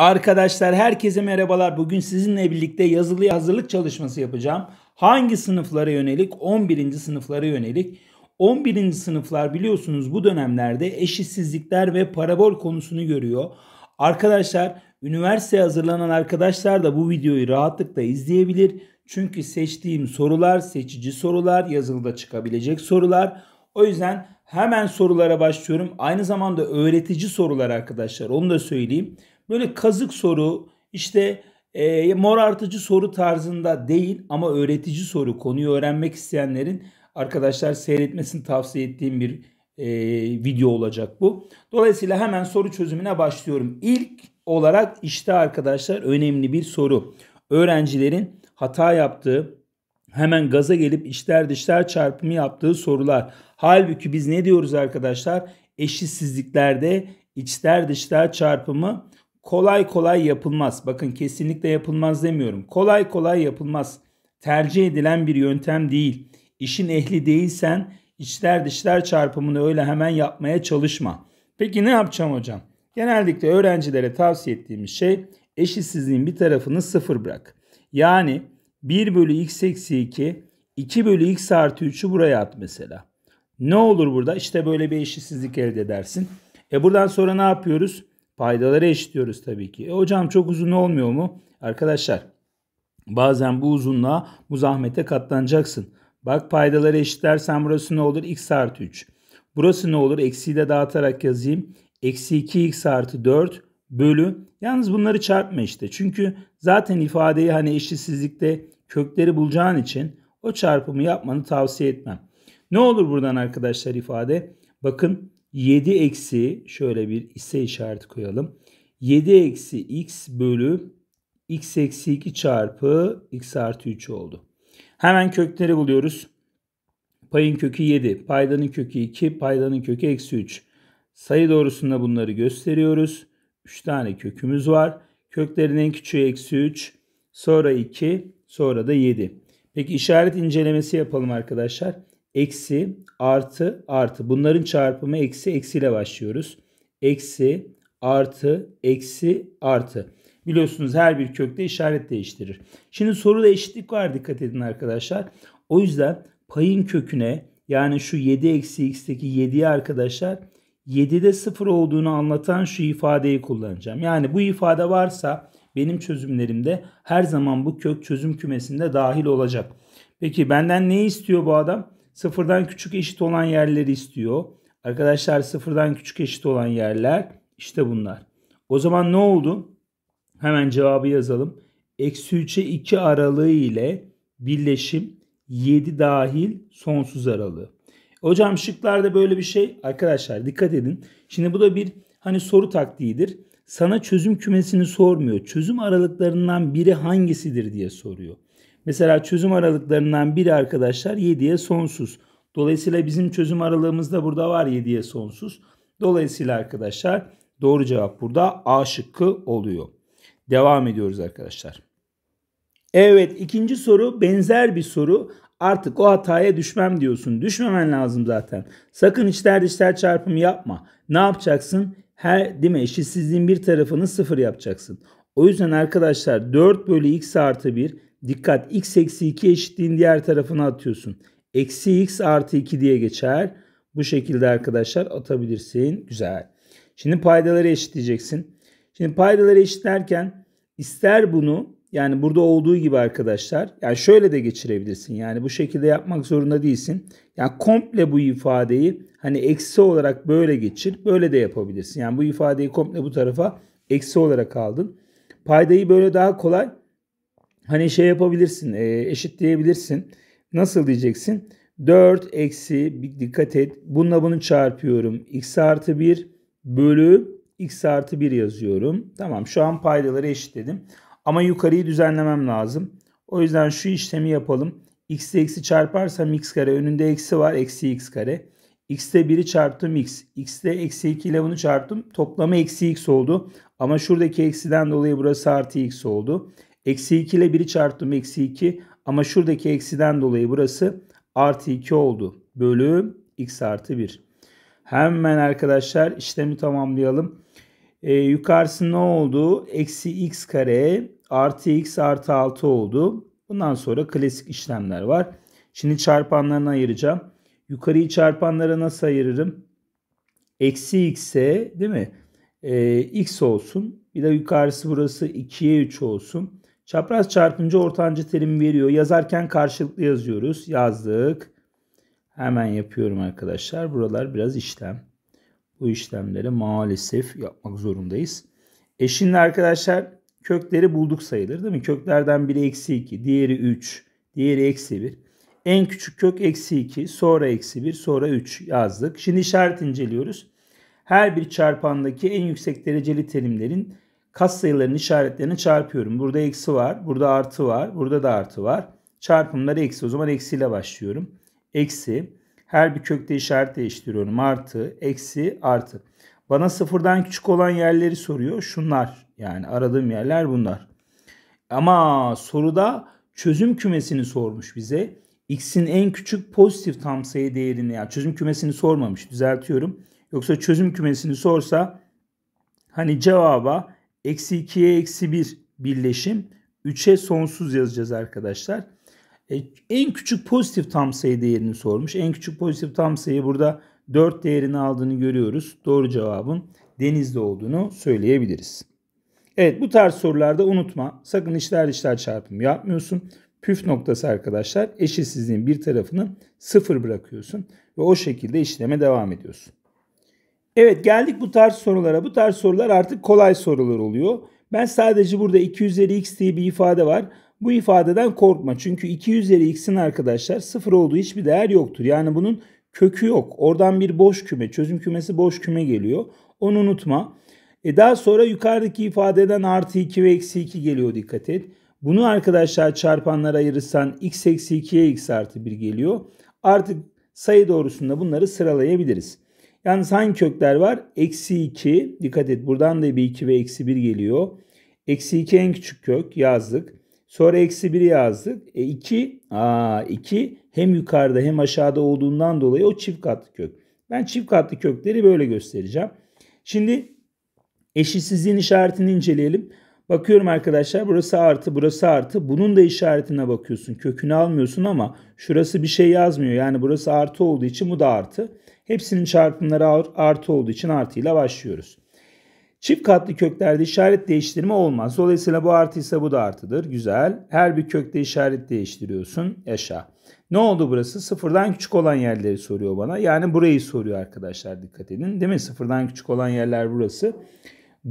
Arkadaşlar herkese merhabalar. Bugün sizinle birlikte yazılı hazırlık çalışması yapacağım. Hangi sınıflara yönelik? 11. sınıflara yönelik. 11. sınıflar biliyorsunuz bu dönemlerde eşitsizlikler ve parabol konusunu görüyor. Arkadaşlar üniversiteye hazırlanan arkadaşlar da bu videoyu rahatlıkla izleyebilir. Çünkü seçtiğim sorular, seçici sorular, yazılıda çıkabilecek sorular. O yüzden hemen sorulara başlıyorum. Aynı zamanda öğretici sorular arkadaşlar onu da söyleyeyim böyle kazık soru işte e, mor soru tarzında değil ama öğretici soru konuyu öğrenmek isteyenlerin arkadaşlar seyretmesini tavsiye ettiğim bir e, video olacak bu. Dolayısıyla hemen soru çözümüne başlıyorum. İlk olarak işte arkadaşlar önemli bir soru. Öğrencilerin hata yaptığı hemen gaza gelip içler dışlar çarpımı yaptığı sorular. Halbuki biz ne diyoruz arkadaşlar? Eşitsizliklerde içler dışlar çarpımı kolay kolay yapılmaz. Bakın kesinlikle yapılmaz demiyorum. Kolay kolay yapılmaz. Tercih edilen bir yöntem değil. İşin ehli değilsen içler dışlar çarpımını öyle hemen yapmaya çalışma. Peki ne yapacağım hocam? Genellikle öğrencilere tavsiye ettiğimiz şey eşitsizliğin bir tarafını sıfır bırak. Yani 1 bölü x eksi 2, 2 bölü x artı 3'ü buraya at mesela. Ne olur burada? İşte böyle bir eşitsizlik elde edersin. E buradan sonra ne yapıyoruz? Paydaları eşitliyoruz tabii ki. E hocam çok uzun olmuyor mu? Arkadaşlar bazen bu uzunluğa bu zahmete katlanacaksın. Bak paydaları eşitlersen burası ne olur? x artı 3. Burası ne olur? Eksiyi de dağıtarak yazayım. Eksi 2x artı 4 bölü. Yalnız bunları çarpma işte. Çünkü zaten ifadeyi hani eşitsizlikte kökleri bulacağın için o çarpımı yapmanı tavsiye etmem. Ne olur buradan arkadaşlar ifade? Bakın 7 eksi şöyle bir ise işareti koyalım. 7 eksi x bölü x eksi 2 çarpı x artı 3 oldu. Hemen kökleri buluyoruz. Payın kökü 7, paydanın kökü 2, paydanın kökü eksi 3. Sayı doğrusunda bunları gösteriyoruz. 3 tane kökümüz var. Köklerin en küçüğü eksi 3, sonra 2, sonra da 7. Peki işaret incelemesi yapalım arkadaşlar eksi, artı, artı. Bunların çarpımı eksi, eksiyle başlıyoruz. Eksi, artı, eksi, artı. Biliyorsunuz her bir kökte işaret değiştirir. Şimdi soruda eşitlik var dikkat edin arkadaşlar. O yüzden payın köküne yani şu 7 eksi x'teki 7'ye arkadaşlar 7'de 0 olduğunu anlatan şu ifadeyi kullanacağım. Yani bu ifade varsa benim çözümlerimde her zaman bu kök çözüm kümesinde dahil olacak. Peki benden ne istiyor bu adam? Sıfırdan küçük eşit olan yerleri istiyor. Arkadaşlar sıfırdan küçük eşit olan yerler işte bunlar. O zaman ne oldu? Hemen cevabı yazalım. Eksi 3'e 2 aralığı ile birleşim 7 dahil sonsuz aralığı. Hocam şıklarda böyle bir şey arkadaşlar dikkat edin. Şimdi bu da bir hani soru taktiğidir. Sana çözüm kümesini sormuyor. Çözüm aralıklarından biri hangisidir diye soruyor. Mesela çözüm aralıklarından biri arkadaşlar 7'ye sonsuz. Dolayısıyla bizim çözüm aralığımız da burada var 7'ye sonsuz. Dolayısıyla arkadaşlar doğru cevap burada A şıkkı oluyor. Devam ediyoruz arkadaşlar. Evet ikinci soru benzer bir soru. Artık o hataya düşmem diyorsun. Düşmemen lazım zaten. Sakın içler dışlar çarpımı yapma. Ne yapacaksın? Her değil mi? Eşitsizliğin bir tarafını sıfır yapacaksın. O yüzden arkadaşlar 4 bölü x artı 1 Dikkat x eksi 2 eşitliğin diğer tarafına atıyorsun. Eksi x artı 2 diye geçer. Bu şekilde arkadaşlar atabilirsin. Güzel. Şimdi paydaları eşitleyeceksin. Şimdi paydaları eşitlerken ister bunu yani burada olduğu gibi arkadaşlar yani şöyle de geçirebilirsin. Yani bu şekilde yapmak zorunda değilsin. Yani komple bu ifadeyi hani eksi olarak böyle geçir. Böyle de yapabilirsin. Yani bu ifadeyi komple bu tarafa eksi olarak aldın. Paydayı böyle daha kolay hani şey yapabilirsin e, eşitleyebilirsin. Nasıl diyeceksin? 4 eksi dikkat et bununla bunu çarpıyorum. x artı 1 bölü x artı 1 yazıyorum. Tamam şu an paydaları eşitledim. Ama yukarıyı düzenlemem lazım. O yüzden şu işlemi yapalım. x eksi çarparsam x kare önünde eksi var eksi x kare. x'te 1'i çarptım x. x'te eksi 2 ile bunu çarptım. Toplamı eksi x oldu. Ama şuradaki eksiden dolayı burası artı x oldu. Eksi 2 ile 1'i çarptım eksi 2 ama şuradaki eksiden dolayı burası artı 2 oldu. Bölü x artı 1. Hemen arkadaşlar işlemi tamamlayalım. Ee, yukarısı ne oldu? Eksi x kare artı x artı 6 oldu. Bundan sonra klasik işlemler var. Şimdi çarpanlarını ayıracağım. Yukarıyı çarpanlara nasıl ayırırım? Eksi x'e değil mi? Ee, x olsun. Bir de yukarısı burası 2'ye 3 olsun. Çapraz çarpınca ortancı terim veriyor. Yazarken karşılıklı yazıyoruz. Yazdık. Hemen yapıyorum arkadaşlar. Buralar biraz işlem. Bu işlemleri maalesef yapmak zorundayız. E şimdi arkadaşlar kökleri bulduk sayılır değil mi? Köklerden biri eksi 2, diğeri 3, diğeri eksi 1. En küçük kök eksi 2, sonra eksi 1, sonra 3 yazdık. Şimdi işaret inceliyoruz. Her bir çarpandaki en yüksek dereceli terimlerin Kas sayılarının işaretlerini çarpıyorum. Burada eksi var, burada artı var, burada da artı var. Çarpımları eksi. O zaman eksiyle başlıyorum. Eksi. Her bir kökte işaret değiştiriyorum. Artı, eksi, artı. Bana sıfırdan küçük olan yerleri soruyor. Şunlar yani aradığım yerler bunlar. Ama soruda çözüm kümesini sormuş bize. X'in en küçük pozitif tam sayı değerini yani çözüm kümesini sormamış düzeltiyorum. Yoksa çözüm kümesini sorsa hani cevaba Eksi 2'ye eksi 1 birleşim. 3'e sonsuz yazacağız arkadaşlar. E, en küçük pozitif tam sayı değerini sormuş. En küçük pozitif tam sayı burada 4 değerini aldığını görüyoruz. Doğru cevabın denizde olduğunu söyleyebiliriz. Evet bu tarz sorularda unutma sakın işler işler çarpımı yapmıyorsun. Püf noktası arkadaşlar eşitsizliğin bir tarafını sıfır bırakıyorsun ve o şekilde işleme devam ediyorsun. Evet geldik bu tarz sorulara. Bu tarz sorular artık kolay sorular oluyor. Ben sadece burada 2 üzeri x diye bir ifade var. Bu ifadeden korkma. Çünkü 2 üzeri x'in arkadaşlar sıfır olduğu hiçbir değer yoktur. Yani bunun kökü yok. Oradan bir boş küme, çözüm kümesi boş küme geliyor. Onu unutma. E daha sonra yukarıdaki ifadeden artı 2 ve eksi 2 geliyor dikkat et. Bunu arkadaşlar çarpanlara ayırırsan x eksi 2'ye x artı 1 geliyor. Artık sayı doğrusunda bunları sıralayabiliriz. Yani hangi kökler var? Eksi 2. Dikkat et buradan da bir 2 ve eksi 1 geliyor. Eksi 2 en küçük kök yazdık. Sonra eksi 1'i yazdık. E 2. Aa 2 hem yukarıda hem aşağıda olduğundan dolayı o çift katlı kök. Ben çift katlı kökleri böyle göstereceğim. Şimdi eşitsizliğin işaretini inceleyelim. Bakıyorum arkadaşlar burası artı burası artı. Bunun da işaretine bakıyorsun. Kökünü almıyorsun ama şurası bir şey yazmıyor. Yani burası artı olduğu için bu da artı. Hepsinin çarpımları artı olduğu için artıyla başlıyoruz. Çift katlı köklerde işaret değiştirme olmaz. Dolayısıyla bu artıysa bu da artıdır. Güzel. Her bir kökte işaret değiştiriyorsun. Yaşa. Ne oldu burası? Sıfırdan küçük olan yerleri soruyor bana. Yani burayı soruyor arkadaşlar dikkat edin. Değil mi? Sıfırdan küçük olan yerler burası.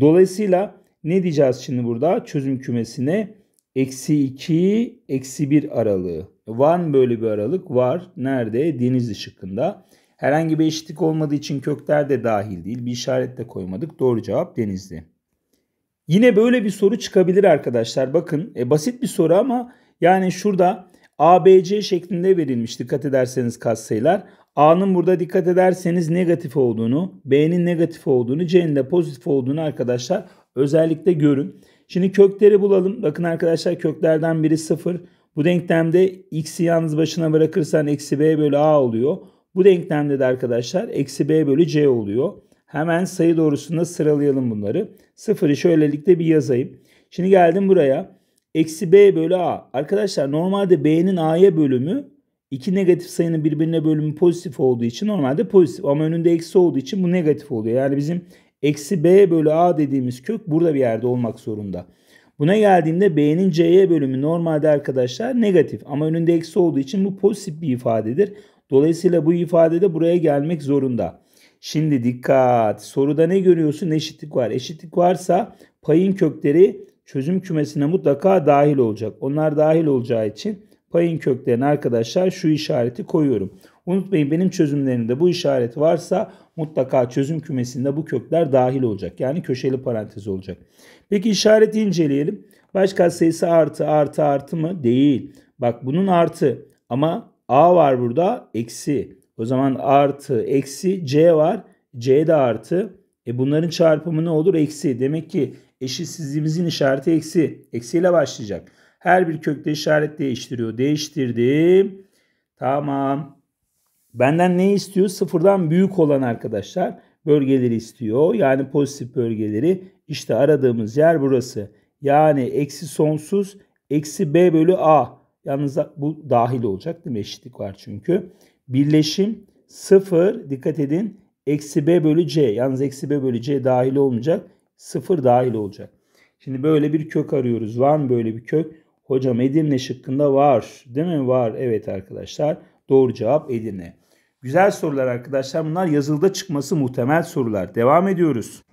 Dolayısıyla ne diyeceğiz şimdi burada? Çözüm kümesine eksi 2, eksi 1 aralığı. Var mı böyle bir aralık? Var. Nerede? Denizli şıkkında. Herhangi bir eşitlik olmadığı için kökler de dahil değil. Bir işaret de koymadık. Doğru cevap Denizli. Yine böyle bir soru çıkabilir arkadaşlar. Bakın e, basit bir soru ama yani şurada ABC şeklinde verilmiş dikkat ederseniz katsayılar. A'nın burada dikkat ederseniz negatif olduğunu, B'nin negatif olduğunu, C'nin de pozitif olduğunu arkadaşlar özellikle görün. Şimdi kökleri bulalım. Bakın arkadaşlar köklerden biri 0. Bu denklemde x'i yalnız başına bırakırsan eksi b bölü a oluyor. Bu denklemde de arkadaşlar eksi b bölü c oluyor. Hemen sayı doğrusunda sıralayalım bunları. Sıfırı şöylelikle bir yazayım. Şimdi geldim buraya. Eksi b bölü a. Arkadaşlar normalde b'nin a'ya bölümü iki negatif sayının birbirine bölümü pozitif olduğu için normalde pozitif. Ama önünde eksi olduğu için bu negatif oluyor. Yani bizim eksi b bölü a dediğimiz kök burada bir yerde olmak zorunda. Buna geldiğimde b'nin c'ye bölümü normalde arkadaşlar negatif. Ama önünde eksi olduğu için bu pozitif bir ifadedir. Dolayısıyla bu ifade de buraya gelmek zorunda. Şimdi dikkat. Soruda ne görüyorsun? Eşitlik var. Eşitlik varsa payın kökleri çözüm kümesine mutlaka dahil olacak. Onlar dahil olacağı için payın köklerine arkadaşlar şu işareti koyuyorum. Unutmayın benim çözümlerimde bu işaret varsa mutlaka çözüm kümesinde bu kökler dahil olacak. Yani köşeli parantez olacak. Peki işareti inceleyelim. Başka sayısı artı artı artı mı? Değil. Bak bunun artı ama A var burada eksi. O zaman artı eksi C var. C de artı. E bunların çarpımı ne olur? Eksi. Demek ki eşitsizliğimizin işareti eksi. Eksiyle başlayacak. Her bir kökte işaret değiştiriyor. Değiştirdim. Tamam. Benden ne istiyor? Sıfırdan büyük olan arkadaşlar bölgeleri istiyor. Yani pozitif bölgeleri. İşte aradığımız yer burası. Yani eksi sonsuz eksi b bölü a. Yalnız bu dahil olacak değil mi? Eşitlik var çünkü. Birleşim 0 dikkat edin eksi b bölü c. Yalnız eksi b bölü c dahil olmayacak. 0 dahil olacak. Şimdi böyle bir kök arıyoruz. Var mı böyle bir kök? Hocam Edirne şıkkında var. Değil mi? Var. Evet arkadaşlar. Doğru cevap Edirne. Güzel sorular arkadaşlar. Bunlar yazılıda çıkması muhtemel sorular. Devam ediyoruz.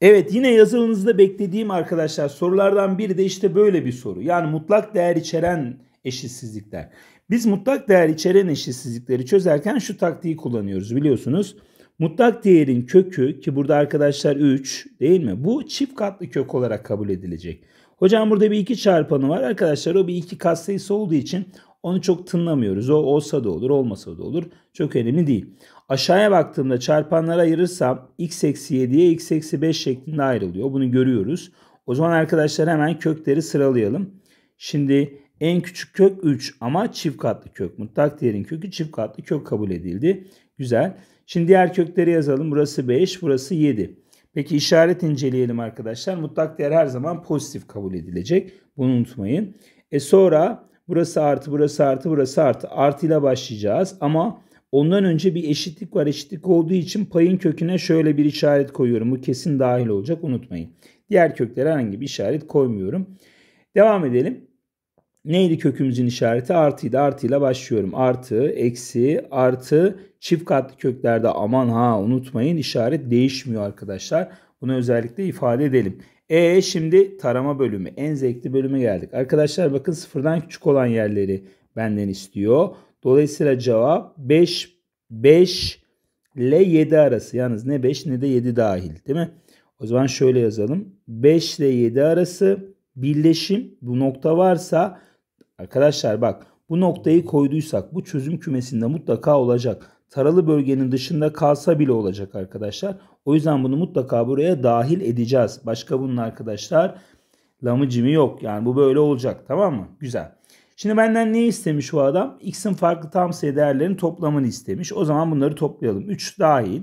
Evet yine yazılınızda beklediğim arkadaşlar sorulardan biri de işte böyle bir soru. Yani mutlak değer içeren eşitsizlikler. Biz mutlak değer içeren eşitsizlikleri çözerken şu taktiği kullanıyoruz biliyorsunuz. Mutlak değerin kökü ki burada arkadaşlar 3 değil mi? Bu çift katlı kök olarak kabul edilecek. Hocam burada bir 2 çarpanı var. Arkadaşlar o bir 2 katsayısı olduğu için onu çok tınlamıyoruz. O olsa da olur olmasa da olur. Çok önemli değil. Aşağıya baktığımda çarpanlara ayırırsam x eksi 7'ye x eksi 5 şeklinde ayrılıyor. Bunu görüyoruz. O zaman arkadaşlar hemen kökleri sıralayalım. Şimdi en küçük kök 3 ama çift katlı kök. Mutlak değerin kökü çift katlı kök kabul edildi. Güzel. Şimdi diğer kökleri yazalım. Burası 5, burası 7. Peki işaret inceleyelim arkadaşlar. Mutlak değer her zaman pozitif kabul edilecek. Bunu unutmayın. E sonra burası artı, burası artı, burası artı. Artı ile başlayacağız ama ondan önce bir eşitlik var. Eşitlik olduğu için payın köküne şöyle bir işaret koyuyorum. Bu kesin dahil olacak unutmayın. Diğer köklere herhangi bir işaret koymuyorum. Devam edelim neydi kökümüzün işareti? Artıydı. Artıyla başlıyorum. Artı, eksi, artı çift katlı köklerde aman ha unutmayın işaret değişmiyor arkadaşlar. Bunu özellikle ifade edelim. E şimdi tarama bölümü. En zevkli bölüme geldik. Arkadaşlar bakın sıfırdan küçük olan yerleri benden istiyor. Dolayısıyla cevap 5 5 ile 7 arası. Yalnız ne 5 ne de 7 dahil değil mi? O zaman şöyle yazalım. 5 ile 7 arası birleşim bu nokta varsa Arkadaşlar bak bu noktayı koyduysak bu çözüm kümesinde mutlaka olacak. Taralı bölgenin dışında kalsa bile olacak arkadaşlar. O yüzden bunu mutlaka buraya dahil edeceğiz. Başka bunun arkadaşlar lamı cimi yok. Yani bu böyle olacak tamam mı? Güzel. Şimdi benden ne istemiş bu adam? X'in farklı tam sayı değerlerinin toplamını istemiş. O zaman bunları toplayalım. 3 dahil.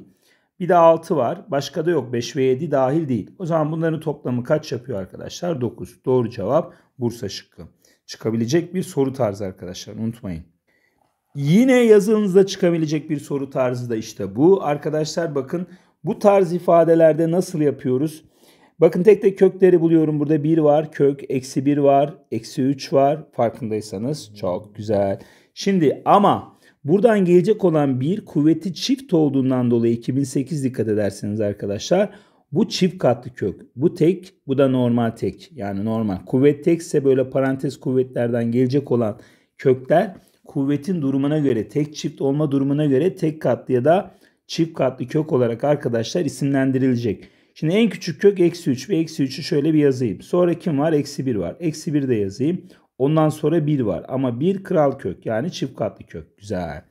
Bir de 6 var. Başka da yok. 5 ve 7 dahil değil. O zaman bunların toplamı kaç yapıyor arkadaşlar? 9. Doğru cevap Bursa şıkkı çıkabilecek bir soru tarzı arkadaşlar unutmayın. Yine yazınızda çıkabilecek bir soru tarzı da işte bu. Arkadaşlar bakın bu tarz ifadelerde nasıl yapıyoruz? Bakın tek tek kökleri buluyorum. Burada 1 var, kök, eksi 1 var, eksi 3 var. Farkındaysanız çok güzel. Şimdi ama buradan gelecek olan bir kuvveti çift olduğundan dolayı 2008 dikkat ederseniz arkadaşlar bu çift katlı kök. Bu tek, bu da normal tek. Yani normal. Kuvvet tekse böyle parantez kuvvetlerden gelecek olan kökler kuvvetin durumuna göre, tek çift olma durumuna göre tek katlı ya da çift katlı kök olarak arkadaşlar isimlendirilecek. Şimdi en küçük kök eksi 3 ve eksi 3'ü şöyle bir yazayım. Sonra kim var? Eksi 1 var. Eksi 1 de yazayım. Ondan sonra 1 var. Ama 1 kral kök yani çift katlı kök. Güzel.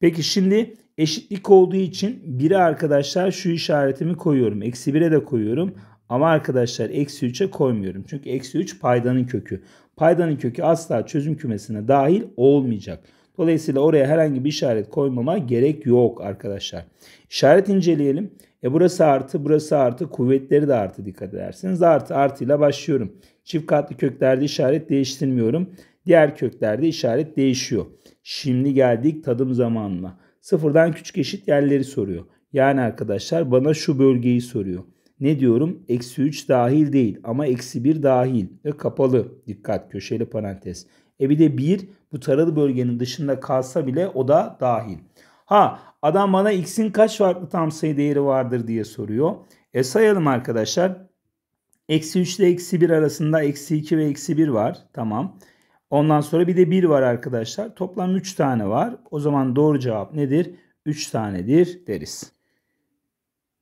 Peki şimdi Eşitlik olduğu için 1'e arkadaşlar şu işaretimi koyuyorum. Eksi 1'e de koyuyorum. Ama arkadaşlar eksi 3'e koymuyorum. Çünkü eksi 3 paydanın kökü. Paydanın kökü asla çözüm kümesine dahil olmayacak. Dolayısıyla oraya herhangi bir işaret koymama gerek yok arkadaşlar. İşaret inceleyelim. E burası artı, burası artı. Kuvvetleri de artı dikkat ederseniz. Artı, artıyla başlıyorum. Çift katlı köklerde işaret değiştirmiyorum. Diğer köklerde işaret değişiyor. Şimdi geldik tadım zamanına. Sıfırdan küçük eşit yerleri soruyor. Yani arkadaşlar bana şu bölgeyi soruyor. Ne diyorum? Eksi 3 dahil değil ama eksi 1 dahil. E, kapalı. Dikkat köşeli parantez. E bir de 1 bu taralı bölgenin dışında kalsa bile o da dahil. Ha adam bana x'in kaç farklı tam sayı değeri vardır diye soruyor. E sayalım arkadaşlar. Eksi 3 ile eksi 1 arasında eksi 2 ve eksi 1 var. Tamam. Ondan sonra bir de 1 var arkadaşlar. Toplam 3 tane var. O zaman doğru cevap nedir? 3 tanedir deriz.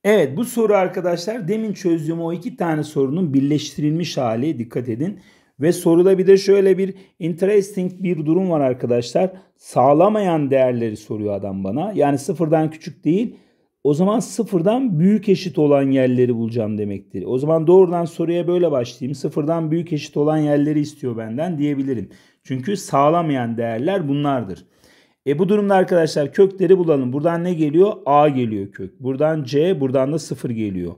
Evet bu soru arkadaşlar demin çözdüğüm o iki tane sorunun birleştirilmiş hali dikkat edin. Ve soruda bir de şöyle bir interesting bir durum var arkadaşlar. Sağlamayan değerleri soruyor adam bana. Yani sıfırdan küçük değil o zaman sıfırdan büyük eşit olan yerleri bulacağım demektir. O zaman doğrudan soruya böyle başlayayım. Sıfırdan büyük eşit olan yerleri istiyor benden diyebilirim. Çünkü sağlamayan değerler bunlardır. E bu durumda arkadaşlar kökleri bulalım. Buradan ne geliyor? A geliyor kök. Buradan C, buradan da sıfır geliyor.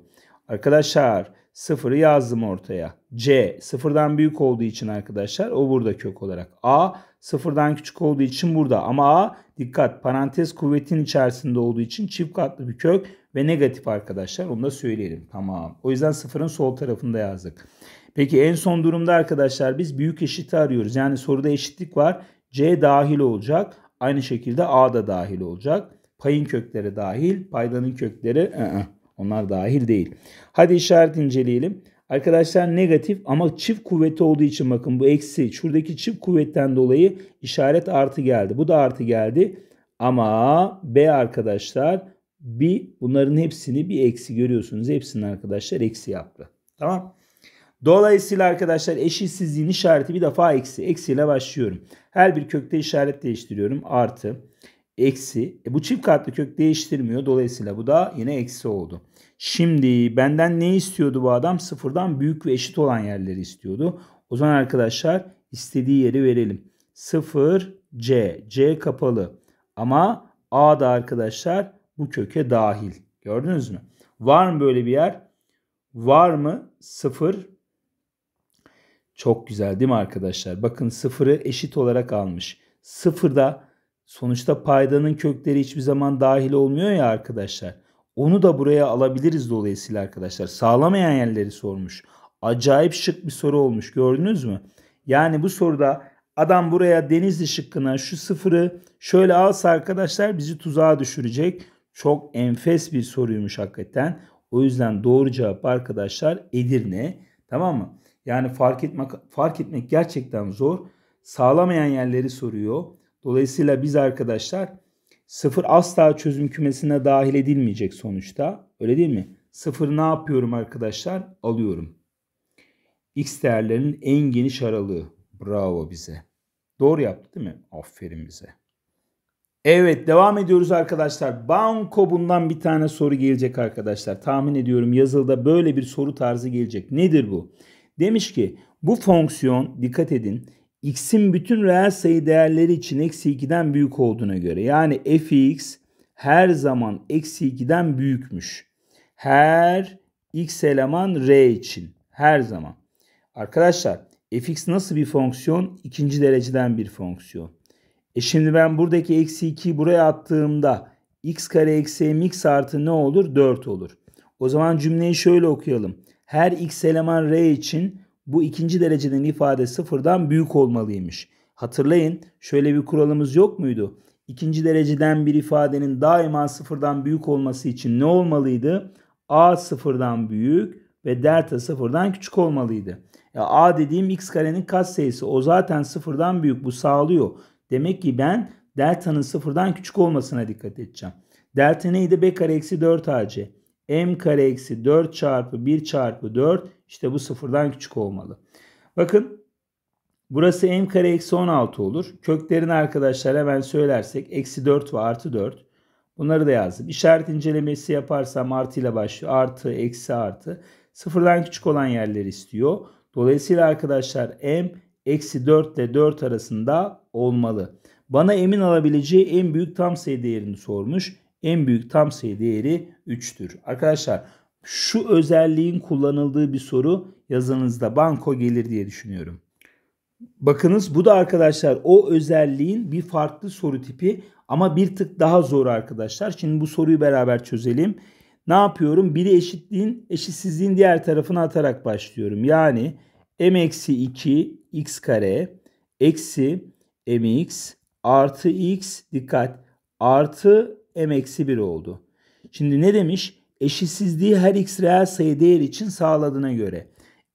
Arkadaşlar Sıfırı yazdım ortaya. C sıfırdan büyük olduğu için arkadaşlar o burada kök olarak. A sıfırdan küçük olduğu için burada. Ama A dikkat parantez kuvvetin içerisinde olduğu için çift katlı bir kök ve negatif arkadaşlar. Onu da söyleyelim. Tamam. O yüzden sıfırın sol tarafında yazdık. Peki en son durumda arkadaşlar biz büyük eşiti arıyoruz. Yani soruda eşitlik var. C dahil olacak. Aynı şekilde A da dahil olacak. Payın kökleri dahil. Paydanın kökleri ı ı-ı. -ı. Onlar dahil değil. Hadi işaret inceleyelim. Arkadaşlar negatif ama çift kuvveti olduğu için bakın bu eksi. Şuradaki çift kuvvetten dolayı işaret artı geldi. Bu da artı geldi. Ama B arkadaşlar bir bunların hepsini bir eksi görüyorsunuz. Hepsini arkadaşlar eksi yaptı. Tamam. Dolayısıyla arkadaşlar eşitsizliğin işareti bir defa eksi. Eksiyle başlıyorum. Her bir kökte işaret değiştiriyorum. Artı eksi. E bu çift katlı kök değiştirmiyor. Dolayısıyla bu da yine eksi oldu. Şimdi benden ne istiyordu bu adam? Sıfırdan büyük ve eşit olan yerleri istiyordu. O zaman arkadaşlar istediği yeri verelim. sıfır C. C kapalı. Ama A da arkadaşlar bu köke dahil. Gördünüz mü? Var mı böyle bir yer? Var mı? sıfır Çok güzel değil mi arkadaşlar? Bakın sıfırı eşit olarak almış. Sıfırda Sonuçta paydanın kökleri hiçbir zaman dahil olmuyor ya arkadaşlar. Onu da buraya alabiliriz dolayısıyla arkadaşlar. Sağlamayan yerleri sormuş. Acayip şık bir soru olmuş gördünüz mü? Yani bu soruda adam buraya Denizli şıkkına şu sıfırı şöyle alsa arkadaşlar bizi tuzağa düşürecek. Çok enfes bir soruymuş hakikaten. O yüzden doğru cevap arkadaşlar Edirne. Tamam mı? Yani fark etmek, fark etmek gerçekten zor. Sağlamayan yerleri soruyor. Dolayısıyla biz arkadaşlar sıfır asla çözüm kümesine dahil edilmeyecek sonuçta. Öyle değil mi? Sıfır ne yapıyorum arkadaşlar? Alıyorum. X değerlerinin en geniş aralığı. Bravo bize. Doğru yaptı değil mi? Aferin bize. Evet devam ediyoruz arkadaşlar. Banko bundan bir tane soru gelecek arkadaşlar. Tahmin ediyorum yazılıda böyle bir soru tarzı gelecek. Nedir bu? Demiş ki bu fonksiyon dikkat edin x'in bütün reel sayı değerleri için eksi 2'den büyük olduğuna göre. Yani fx her zaman eksi 2'den büyükmüş. Her x eleman r için. Her zaman. Arkadaşlar fx nasıl bir fonksiyon? İkinci dereceden bir fonksiyon. E şimdi ben buradaki eksi 2'yi buraya attığımda x kare eksi mx artı ne olur? 4 olur. O zaman cümleyi şöyle okuyalım. Her x eleman r için bu ikinci derecenin ifade sıfırdan büyük olmalıymış. Hatırlayın şöyle bir kuralımız yok muydu? İkinci dereceden bir ifadenin daima sıfırdan büyük olması için ne olmalıydı? A sıfırdan büyük ve delta sıfırdan küçük olmalıydı. Ya A dediğim x karenin katsayısı o zaten sıfırdan büyük bu sağlıyor. Demek ki ben delta'nın sıfırdan küçük olmasına dikkat edeceğim. Delta neydi? B kare eksi 4 AC m kare eksi 4 çarpı 1 çarpı 4 işte bu sıfırdan küçük olmalı. Bakın burası m kare eksi 16 olur. Köklerini arkadaşlar hemen söylersek eksi 4 ve artı 4. Bunları da yazdım. İşaret incelemesi yaparsam artı ile başlıyor. Artı, eksi, artı. Sıfırdan küçük olan yerleri istiyor. Dolayısıyla arkadaşlar m eksi 4 ile 4 arasında olmalı. Bana emin alabileceği en büyük tam sayı değerini sormuş en büyük tam sayı değeri 3'tür. Arkadaşlar şu özelliğin kullanıldığı bir soru yazınızda banko gelir diye düşünüyorum. Bakınız bu da arkadaşlar o özelliğin bir farklı soru tipi ama bir tık daha zor arkadaşlar. Şimdi bu soruyu beraber çözelim. Ne yapıyorum? Biri eşitliğin eşitsizliğin diğer tarafına atarak başlıyorum. Yani m eksi 2 x kare eksi mx artı x dikkat artı m-1 eksi oldu. Şimdi ne demiş? Eşitsizliği her x reel sayı değer için sağladığına göre.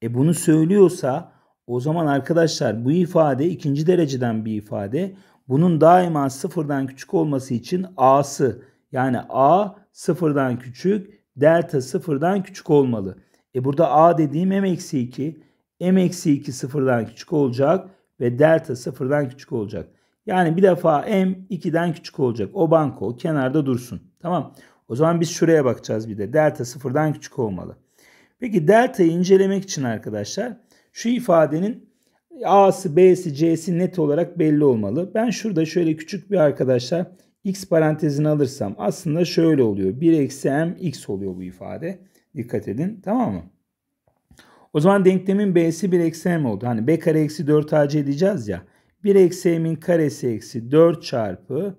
E bunu söylüyorsa o zaman arkadaşlar bu ifade ikinci dereceden bir ifade. Bunun daima sıfırdan küçük olması için a'sı yani a sıfırdan küçük delta sıfırdan küçük olmalı. E burada a dediğim m-2 eksi m-2 eksi sıfırdan küçük olacak ve delta sıfırdan küçük olacak. Yani bir defa m 2'den küçük olacak. O banko o kenarda dursun. Tamam. O zaman biz şuraya bakacağız bir de. Delta sıfırdan küçük olmalı. Peki delta'yı incelemek için arkadaşlar şu ifadenin A'sı, B'si, C'si net olarak belli olmalı. Ben şurada şöyle küçük bir arkadaşlar x parantezini alırsam aslında şöyle oluyor. 1 eksi m x oluyor bu ifade. Dikkat edin tamam mı? O zaman denklemin b'si 1 eksi m oldu. Hani b kare eksi 4ac diyeceğiz ya. 1 eksi m'in karesi eksi 4 çarpı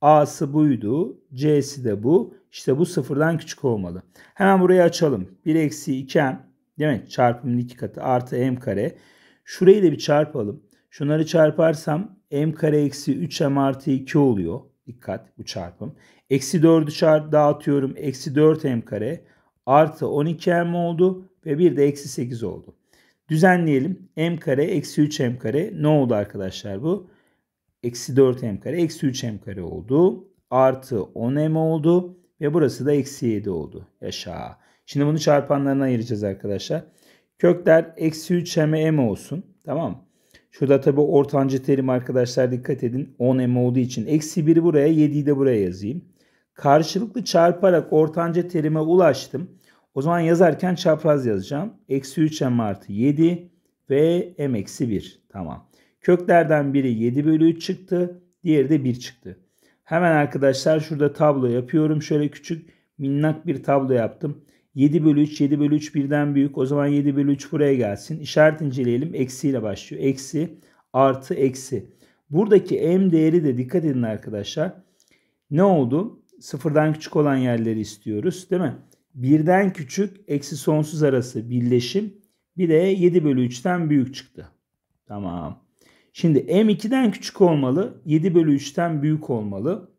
a'sı buydu. c'si de bu. İşte bu sıfırdan küçük olmalı. Hemen burayı açalım. 1 eksi 2 m demek Çarpımın 2 katı artı m kare. Şurayı da bir çarpalım. Şunları çarparsam m kare eksi 3m artı 2 oluyor. Dikkat bu çarpım. Eksi 4'ü çarp dağıtıyorum. Eksi 4m kare artı 12m oldu ve bir de eksi 8 oldu. Düzenleyelim. m kare eksi 3 m kare ne oldu arkadaşlar bu? Eksi 4 m kare eksi 3 m kare oldu. Artı 10 m oldu. Ve burası da eksi 7 oldu. Yaşa. Şimdi bunu çarpanlarına ayıracağız arkadaşlar. Kökler eksi 3 m m olsun. Tamam mı? Şurada tabi ortanca terim arkadaşlar dikkat edin. 10 m olduğu için. Eksi 1'i buraya 7'yi de buraya yazayım. Karşılıklı çarparak ortanca terime ulaştım. O zaman yazarken çapraz yazacağım. Eksi 3m artı 7 ve m eksi 1. Tamam. Köklerden biri 7 bölü 3 çıktı. Diğeri de 1 çıktı. Hemen arkadaşlar şurada tablo yapıyorum. Şöyle küçük minnak bir tablo yaptım. 7 bölü 3, 7 bölü 3 birden büyük. O zaman 7 bölü 3 buraya gelsin. İşaret inceleyelim. Eksiyle başlıyor. Eksi, artı, eksi. Buradaki m değeri de dikkat edin arkadaşlar. Ne oldu? Sıfırdan küçük olan yerleri istiyoruz değil mi? birden küçük eksi sonsuz arası birleşim bir de 7 bölü 3'ten büyük çıktı. Tamam. Şimdi M2'den küçük olmalı. 7 bölü 3'ten büyük olmalı.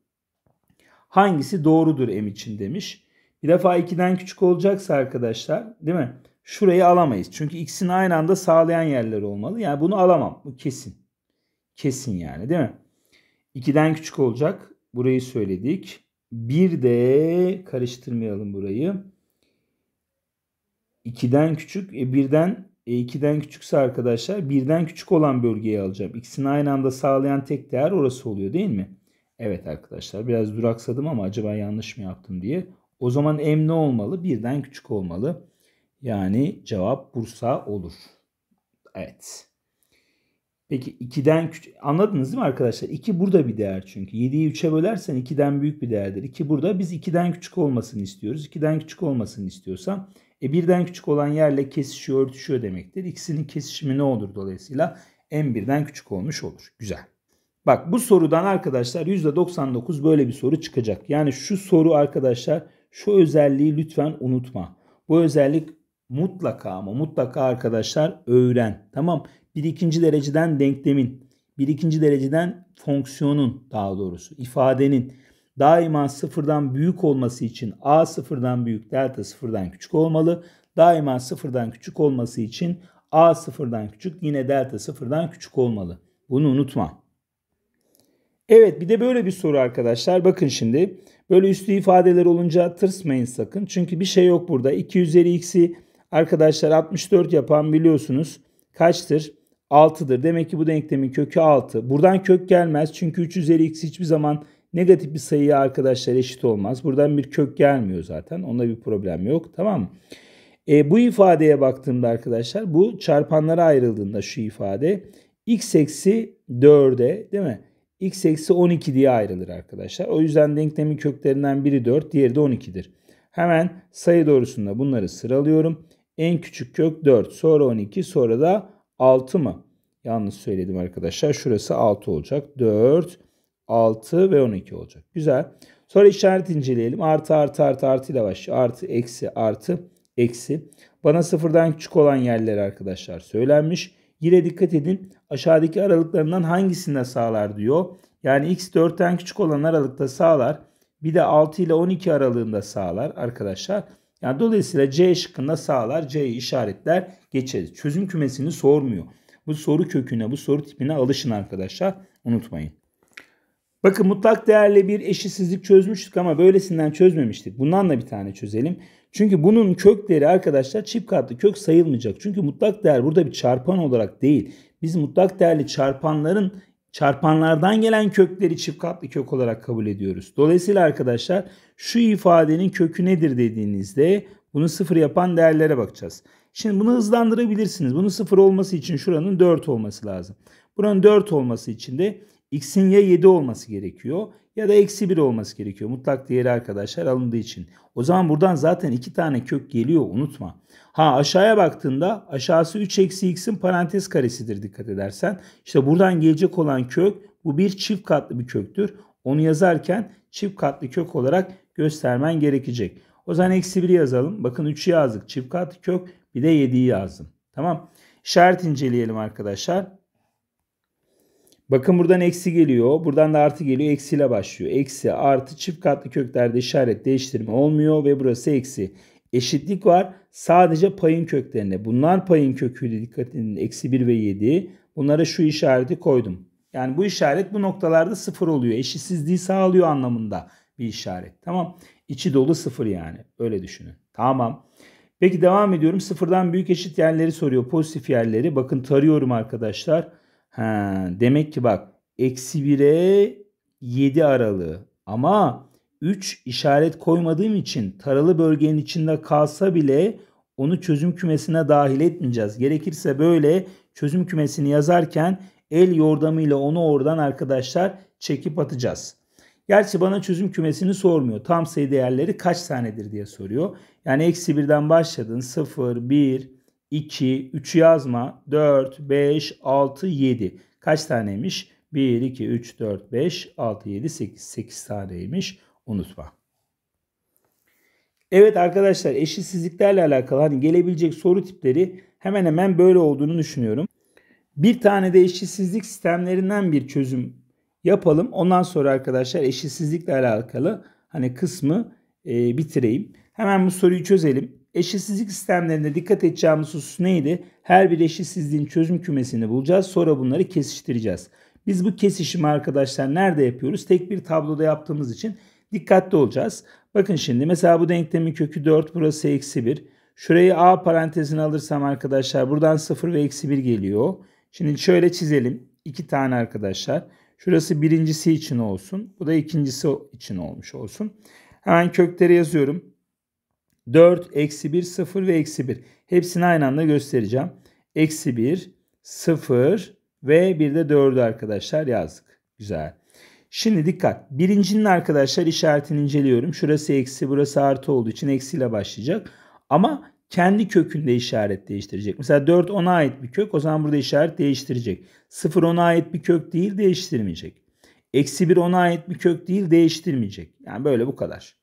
Hangisi doğrudur M için demiş. Bir defa 2'den küçük olacaksa arkadaşlar değil mi? Şurayı alamayız. Çünkü ikisini aynı anda sağlayan yerler olmalı. Yani bunu alamam. Bu kesin. Kesin yani değil mi? 2'den küçük olacak. Burayı söyledik. Bir de karıştırmayalım burayı. 2'den küçük. E 1'den e 2'den küçükse arkadaşlar birden küçük olan bölgeyi alacağım. İkisini aynı anda sağlayan tek değer orası oluyor değil mi? Evet arkadaşlar biraz duraksadım ama acaba yanlış mı yaptım diye. O zaman M ne olmalı? birden küçük olmalı. Yani cevap Bursa olur. Evet. Peki 2'den küçük anladınız değil mi arkadaşlar? 2 burada bir değer çünkü. 7'yi 3'e bölersen 2'den büyük bir değerdir. 2 burada biz 2'den küçük olmasını istiyoruz. 2'den küçük olmasını istiyorsam e 1'den küçük olan yerle kesişiyor, örtüşüyor demektir. İkisinin kesişimi ne olur dolayısıyla? M1'den küçük olmuş olur. Güzel. Bak bu sorudan arkadaşlar %99 böyle bir soru çıkacak. Yani şu soru arkadaşlar şu özelliği lütfen unutma. Bu özellik mutlaka ama mutlaka arkadaşlar öğren. Tamam bir ikinci dereceden denklemin, bir ikinci dereceden fonksiyonun daha doğrusu ifadenin daima sıfırdan büyük olması için a sıfırdan büyük delta sıfırdan küçük olmalı. Daima sıfırdan küçük olması için a sıfırdan küçük yine delta sıfırdan küçük olmalı. Bunu unutma. Evet bir de böyle bir soru arkadaşlar. Bakın şimdi böyle üstü ifadeler olunca tırsmayın sakın. Çünkü bir şey yok burada. 2 üzeri x'i Arkadaşlar 64 yapan biliyorsunuz kaçtır? 6'dır. Demek ki bu denklemin kökü 6. Buradan kök gelmez çünkü 3 üzeri x hiçbir zaman negatif bir sayıya arkadaşlar eşit olmaz. Buradan bir kök gelmiyor zaten. Onda bir problem yok. Tamam mı? E, bu ifadeye baktığımda arkadaşlar bu çarpanlara ayrıldığında şu ifade x eksi 4'e değil mi? x eksi 12 diye ayrılır arkadaşlar. O yüzden denklemin köklerinden biri 4 diğeri de 12'dir. Hemen sayı doğrusunda bunları sıralıyorum. En küçük kök 4. Sonra 12. Sonra da 6 mı? Yanlış söyledim arkadaşlar. Şurası 6 olacak. 4, 6 ve 12 olacak. Güzel. Sonra işaret inceleyelim. Artı artı artı artı ile başlıyor. Artı eksi artı eksi. Bana sıfırdan küçük olan yerler arkadaşlar söylenmiş. Yine dikkat edin aşağıdaki aralıklarından hangisinde sağlar diyor. Yani x 4'ten küçük olan aralıkta sağlar. Bir de 6 ile 12 aralığında sağlar arkadaşlar. Yani dolayısıyla C şıkkında sağlar, C işaretler, geçer. Çözüm kümesini sormuyor. Bu soru köküne, bu soru tipine alışın arkadaşlar. Unutmayın. Bakın mutlak değerli bir eşitsizlik çözmüştük ama böylesinden çözmemiştik. Bundan da bir tane çözelim. Çünkü bunun kökleri arkadaşlar çift katlı kök sayılmayacak. Çünkü mutlak değer burada bir çarpan olarak değil. Biz mutlak değerli çarpanların çarpanlardan gelen kökleri çift katlı kök olarak kabul ediyoruz. Dolayısıyla arkadaşlar şu ifadenin kökü nedir dediğinizde bunu sıfır yapan değerlere bakacağız. Şimdi bunu hızlandırabilirsiniz. Bunun sıfır olması için şuranın 4 olması lazım. Buranın 4 olması için de x'in y 7 olması gerekiyor ya da eksi 1 olması gerekiyor. Mutlak değeri arkadaşlar alındığı için. O zaman buradan zaten 2 tane kök geliyor unutma. Ha aşağıya baktığında aşağısı 3 eksi x'in parantez karesidir dikkat edersen. İşte buradan gelecek olan kök bu bir çift katlı bir köktür. Onu yazarken çift katlı kök olarak göstermen gerekecek. O zaman eksi 1'i yazalım. Bakın 3'ü yazdık. Çift katlı kök bir de 7'yi yazdım. Tamam. İşaret inceleyelim arkadaşlar. Bakın buradan eksi geliyor. Buradan da artı geliyor. Eksiyle başlıyor. Eksi artı çift katlı köklerde işaret değiştirme olmuyor ve burası eksi. Eşitlik var. Sadece payın köklerine. Bunlar payın köküyle dikkat edin. Eksi 1 ve 7. Bunlara şu işareti koydum. Yani bu işaret bu noktalarda sıfır oluyor. Eşitsizliği sağlıyor anlamında bir işaret. Tamam. İçi dolu sıfır yani. Öyle düşünün. Tamam. Peki devam ediyorum. Sıfırdan büyük eşit yerleri soruyor. Pozitif yerleri. Bakın tarıyorum arkadaşlar. Arkadaşlar. Ha, demek ki bak eksi 1'e 7 aralığı ama 3 işaret koymadığım için taralı bölgenin içinde kalsa bile onu çözüm kümesine dahil etmeyeceğiz. Gerekirse böyle çözüm kümesini yazarken el yordamıyla onu oradan arkadaşlar çekip atacağız. Gerçi bana çözüm kümesini sormuyor. Tam sayı değerleri kaç tanedir diye soruyor. Yani eksi birden başladın. 0, 1, 2, 3'ü yazma. 4, 5, 6, 7. Kaç taneymiş? 1, 2, 3, 4, 5, 6, 7, 8. 8 taneymiş. Unutma. Evet arkadaşlar eşitsizliklerle alakalı hani gelebilecek soru tipleri hemen hemen böyle olduğunu düşünüyorum. Bir tane de eşitsizlik sistemlerinden bir çözüm yapalım. Ondan sonra arkadaşlar eşitsizlikle alakalı hani kısmı e, bitireyim. Hemen bu soruyu çözelim. Eşitsizlik sistemlerinde dikkat edeceğimiz husus neydi? Her bir eşitsizliğin çözüm kümesini bulacağız. Sonra bunları kesiştireceğiz. Biz bu kesişimi arkadaşlar nerede yapıyoruz? Tek bir tabloda yaptığımız için dikkatli olacağız. Bakın şimdi mesela bu denklemin kökü 4 burası eksi 1. Şurayı a parantezine alırsam arkadaşlar buradan 0 ve eksi 1 geliyor. Şimdi şöyle çizelim. iki tane arkadaşlar. Şurası birincisi için olsun. Bu da ikincisi için olmuş olsun. Hemen kökleri yazıyorum. 4, eksi 1, 0 ve eksi 1. Hepsini aynı anda göstereceğim. Eksi 1, 0 ve bir de 4'ü arkadaşlar yazdık. Güzel. Şimdi dikkat. Birincinin arkadaşlar işaretini inceliyorum. Şurası eksi burası artı olduğu için eksiyle başlayacak. Ama kendi kökünde işaret değiştirecek. Mesela 4 10'a ait bir kök o zaman burada işaret değiştirecek. 0 10'a ait bir kök değil değiştirmeyecek. Eksi 1 10'a ait bir kök değil değiştirmeyecek. Yani böyle bu kadar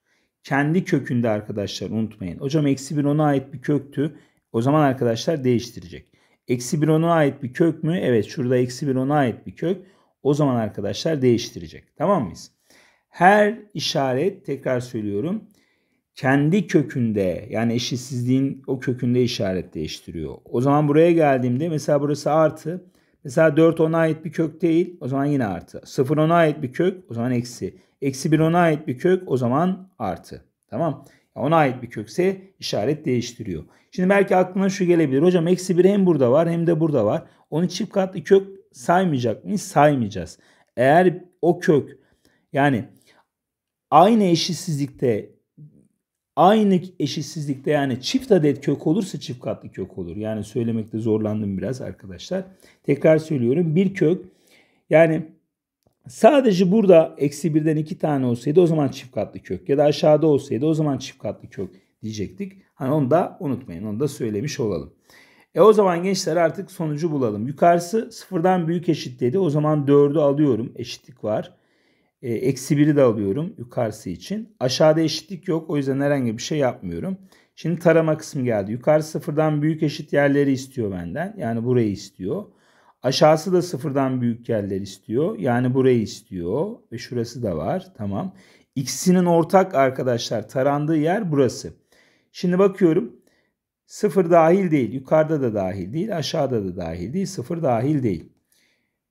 kendi kökünde arkadaşlar unutmayın. Hocam eksi bir ona ait bir köktü. O zaman arkadaşlar değiştirecek. Eksi bir ona ait bir kök mü? Evet şurada eksi bir ona ait bir kök. O zaman arkadaşlar değiştirecek. Tamam mıyız? Her işaret tekrar söylüyorum. Kendi kökünde yani eşitsizliğin o kökünde işaret değiştiriyor. O zaman buraya geldiğimde mesela burası artı. Mesela 4 ona ait bir kök değil. O zaman yine artı. 0 ona ait bir kök. O zaman eksi. Eksi 1 10'a ait bir kök o zaman artı. Tamam. Ona ait bir kökse işaret değiştiriyor. Şimdi belki aklına şu gelebilir. Hocam eksi 1 hem burada var hem de burada var. Onu çift katlı kök saymayacak mıyız? Saymayacağız. Eğer o kök yani aynı eşitsizlikte aynı eşitsizlikte yani çift adet kök olursa çift katlı kök olur. Yani söylemekte zorlandım biraz arkadaşlar. Tekrar söylüyorum. Bir kök yani Sadece burada eksi birden iki tane olsaydı o zaman çift katlı kök ya da aşağıda olsaydı o zaman çift katlı kök diyecektik. Hani onu da unutmayın onu da söylemiş olalım. E o zaman gençler artık sonucu bulalım. Yukarısı sıfırdan büyük eşit dedi. O zaman 4'ü alıyorum. Eşitlik var. E, eksi 1'i de alıyorum yukarısı için. Aşağıda eşitlik yok. O yüzden herhangi bir şey yapmıyorum. Şimdi tarama kısmı geldi. Yukarı sıfırdan büyük eşit yerleri istiyor benden. Yani burayı istiyor. Aşağısı da sıfırdan büyük yerler istiyor. Yani burayı istiyor. Ve şurası da var. Tamam. İkisinin ortak arkadaşlar tarandığı yer burası. Şimdi bakıyorum. Sıfır dahil değil. Yukarıda da dahil değil. Aşağıda da dahil değil. Sıfır dahil değil.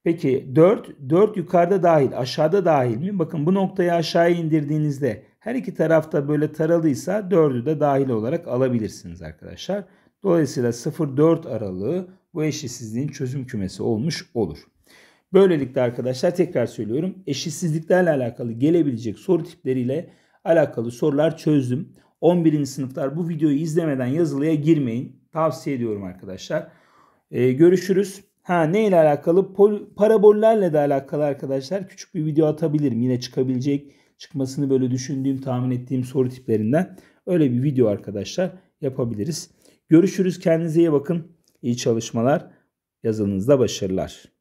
Peki 4, 4 yukarıda dahil, aşağıda dahil mi? Bakın bu noktayı aşağıya indirdiğinizde her iki tarafta böyle taralıysa 4'ü de dahil olarak alabilirsiniz arkadaşlar. Dolayısıyla 0-4 aralığı bu eşitsizliğin çözüm kümesi olmuş olur. Böylelikle arkadaşlar tekrar söylüyorum. Eşitsizliklerle alakalı gelebilecek soru tipleriyle alakalı sorular çözdüm. 11. sınıflar bu videoyu izlemeden yazılıya girmeyin. Tavsiye ediyorum arkadaşlar. Ee, görüşürüz. Ha ne ile alakalı? Pol, parabollerle de alakalı arkadaşlar. Küçük bir video atabilirim. Yine çıkabilecek, çıkmasını böyle düşündüğüm, tahmin ettiğim soru tiplerinden. Öyle bir video arkadaşlar yapabiliriz. Görüşürüz. Kendinize iyi bakın. İyi çalışmalar. Yazınızda başarılar.